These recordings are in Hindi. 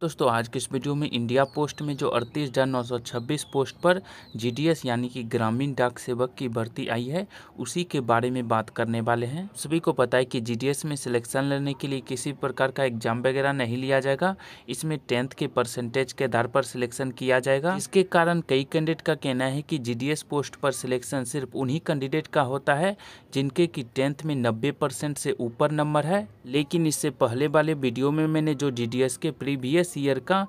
दोस्तों आज के इस वीडियो में इंडिया पोस्ट में जो अड़तीस हजार नौ सौ छब्बीस पोस्ट पर जीडीएस यानी कि ग्रामीण डाक सेवक की भर्ती आई है उसी के बारे में बात करने वाले हैं सभी को पता है कि जीडीएस में सिलेक्शन लेने के लिए किसी प्रकार का एग्जाम वगैरह नहीं लिया जाएगा इसमें टेंथ के परसेंटेज के आधार पर सिलेक्शन किया जाएगा इसके कारण कई कैंडिडेट का कहना है कि जी पोस्ट पर सिलेक्शन सिर्फ उन्हीं कैंडिडेट का होता है जिनके की टेंथ में नब्बे से ऊपर नंबर है लेकिन इससे पहले वाले वीडियो में मैंने जो जी के प्रीवियस प्रीवियस ईयर का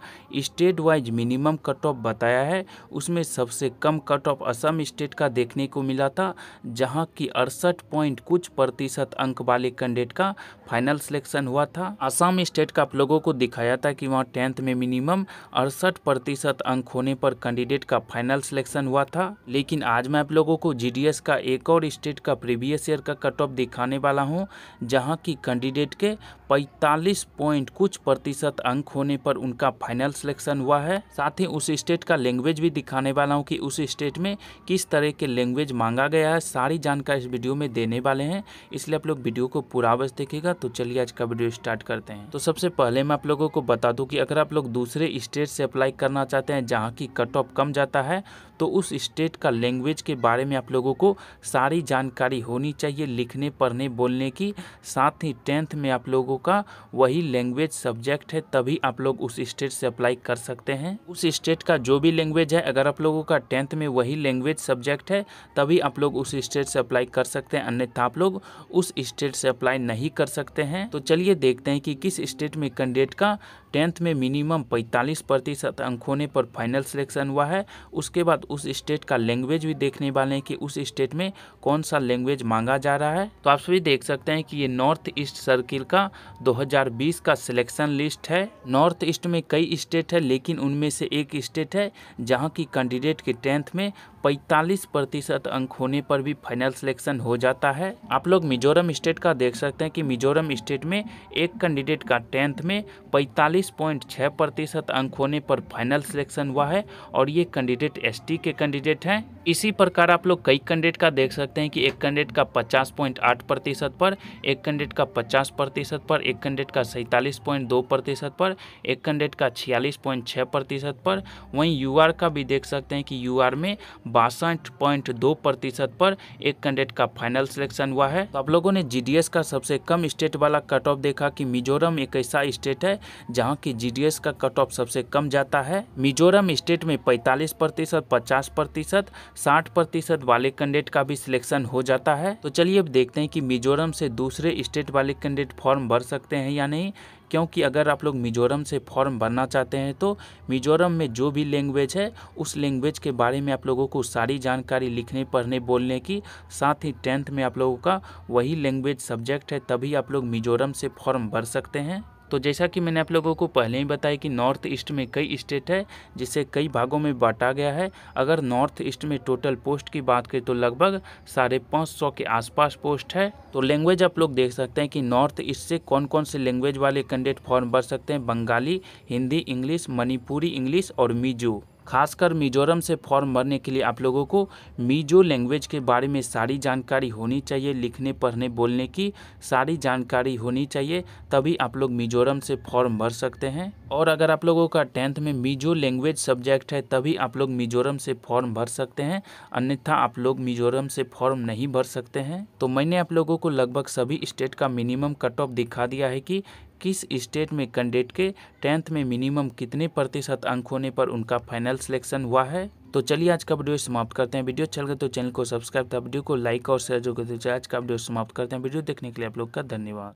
state wise minimum cut off बताया है उसमें सबसे कम कट ऑफ असम स्टेट का देखने को मिला था जहां की अड़सठ पॉइंट कुछ प्रतिशत अंक वाले कैंडिडेट का फाइनल सिलेक्शन हुआ था असम स्टेट का आप लोगों को दिखाया था कि वहाँ टेंथ में मिनिमम अड़सठ प्रतिशत अंक होने पर कैंडिडेट का फाइनल सिलेक्शन हुआ था लेकिन आज मैं आप लोगों को जी का एक और स्टेट का प्रीवियस ईयर का कट ऑफ दिखाने वाला हूँ जहाँ की कैंडिडेट के पैतालीस पॉइंट कुछ प्रतिशत अंक होने पर उनका फाइनल सिलेक्शन हुआ है साथ ही उस स्टेट का लैंग्वेज भी दिखाने वाला हूँ कि उस स्टेट में किस तरह के लैंग्वेज मांगा गया है सारी जानकारी इस वीडियो में देने वाले हैं इसलिए आप लोग वीडियो को पूरा अवश्य देखेगा तो चलिए आज का वीडियो स्टार्ट करते हैं तो सबसे पहले मैं आप लोगों को बता दूँ कि अगर आप लोग दूसरे स्टेट से अप्लाई करना चाहते हैं जहाँ की कट ऑफ कम जाता है तो उस स्टेट का लैंग्वेज के बारे में आप लोगों को सारी जानकारी होनी चाहिए लिखने पढ़ने बोलने की साथ ही टेंथ में आप लोगों का वही लैंग्वेज सब्जेक्ट है तभी आप लोग उस स्टेट से अप्लाई कर सकते हैं उस स्टेट का जो भी लैंग्वेज है अगर आप लोगों का टेंथ में वही लैंग्वेज सब्जेक्ट है तभी आप लोग उस स्टेट से अप्लाई कर सकते हैं अन्यथा आप लोग उस स्टेट से अप्लाई नहीं कर सकते हैं तो चलिए देखते हैं कि किस स्टेट में कैंडिडेट का टेंथ में मिनिमम 45 प्रतिशत अंक होने पर फाइनल सिलेक्शन हुआ है उसके बाद उस स्टेट का लैंग्वेज भी देखने वाले हैं कि उस स्टेट में कौन सा लैंग्वेज मांगा जा रहा है तो आप सभी देख सकते हैं कि ये नॉर्थ ईस्ट सर्किल का 2020 का सिलेक्शन लिस्ट है नॉर्थ ईस्ट में कई स्टेट है लेकिन उनमें से एक स्टेट है जहाँ की कैंडिडेट के टेंथ में पैंतालीस प्रतिशत अंक होने पर भी फाइनल सिलेक्शन हो जाता है आप लोग मिजोरम स्टेट का देख सकते हैं कि मिजोरम स्टेट में एक कैंडिडेट का टेंथ में पैंतालीस 23.6 प्रतिशत अंक होने पर फाइनल सिलेक्शन हुआ है और ये कैंडिडेट एसटी के कैंडिडेट हैं इसी प्रकार आप लोग कई कैंडिडेट का देख सकते हैं कि एक कैंडिडेट का 50.8 प्रतिशत पर एक कैंडिडेट का 50 प्रतिशत पर एक कैंडिडेट का सैंतालीस प्रतिशत पर एक कैंडिडेट का छियालीस प्रतिशत पर वहीं यू का भी देख सकते हैं कि यू में बासठ प्रतिशत पर एक कैंडिडेट का फाइनल सिलेक्शन हुआ है तो आप लोगों ने जी का सबसे कम स्टेट वाला कट ऑफ देखा कि मिजोरम एक ऐसा स्टेट है जहाँ जहाँ की जी का कट ऑफ सबसे कम जाता है मिजोरम स्टेट में 45 प्रतिशत पचास प्रतिशत साठ प्रतिशत वाले कैंडिडेट का भी सिलेक्शन हो जाता है तो चलिए अब देखते हैं कि मिजोरम से दूसरे स्टेट वाले कैंडिडेट फॉर्म भर सकते हैं या नहीं क्योंकि अगर आप लोग मिजोरम से फॉर्म भरना चाहते हैं तो मिजोरम में जो भी लैंग्वेज है उस लैंग्वेज के बारे में आप लोगों को सारी जानकारी लिखने पढ़ने बोलने की साथ ही टेंथ में आप लोगों का वही लैंग्वेज सब्जेक्ट है तभी आप लोग मिजोरम से फॉर्म भर सकते हैं तो जैसा कि मैंने आप लोगों को पहले ही बताया कि नॉर्थ ईस्ट में कई स्टेट है जिसे कई भागों में बांटा गया है अगर नॉर्थ ईस्ट में टोटल पोस्ट की बात करें तो लगभग साढ़े पाँच सौ के आसपास पोस्ट है तो लैंग्वेज आप लोग देख सकते हैं कि नॉर्थ ईस्ट से कौन कौन से लैंग्वेज वाले कैंडिडेट फॉर्म भर सकते हैं बंगाली हिंदी इंग्लिश मणिपुरी इंग्लिश और मिजो खासकर मिजोरम से फॉर्म भरने के लिए आप लोगों को मिजो लैंग्वेज के बारे में सारी जानकारी होनी चाहिए लिखने पढ़ने बोलने की सारी जानकारी होनी चाहिए तभी आप लोग मिजोरम से फॉर्म भर सकते हैं और अगर आप लोगों का टेंथ में मिजो लैंग्वेज सब्जेक्ट है तभी आप लोग मिजोरम से फॉर्म भर सकते हैं अन्यथा आप लोग मिजोरम से फॉर्म नहीं भर सकते हैं तो मैंने आप लोगों को लगभग सभी स्टेट का मिनिमम कट ऑफ दिखा दिया है कि किस स्टेट में कैंडिडेट के टेंथ में मिनिमम कितने प्रतिशत अंक होने पर उनका फाइनल सिलेक्शन हुआ है तो चलिए आज का वीडियो समाप्त करते हैं वीडियो चल अच्छा गए तो चैनल को सब्सक्राइब था वीडियो को लाइक और शेयर जो करते आज का वीडियो समाप्त करते हैं वीडियो देखने के लिए आप लोग का धन्यवाद